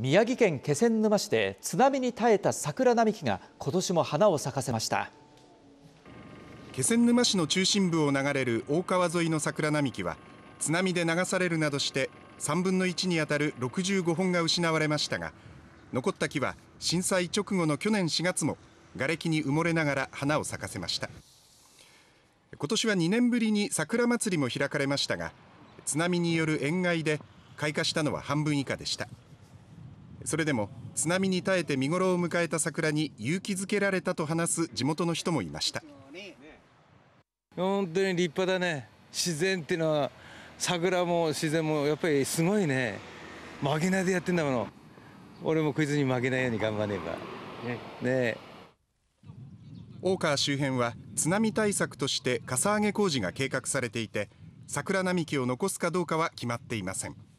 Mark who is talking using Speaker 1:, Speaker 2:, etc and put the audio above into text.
Speaker 1: 宮城県気仙沼市で津波に耐えた桜並木が今年も花を咲かせました気仙沼市の中心部を流れる大川沿いの桜並木は津波で流されるなどして3分の1にあたる65本が失われましたが残った木は震災直後の去年4月も瓦礫に埋もれながら花を咲かせました今年は2年ぶりに桜まつりも開かれましたが津波による塩害で開花したのは半分以下でしたそれでも津波に耐えて見頃を迎えた桜に勇気づけられたと話す地元の人もいました
Speaker 2: 本当に立派だね自然っていうのは桜も自然もやっぱりすごいね負けないでやってんだもの俺もクイズに負けないように頑張ればねね
Speaker 1: 大川周辺は津波対策としてかさ上げ工事が計画されていて桜並木を残すかどうかは決まっていません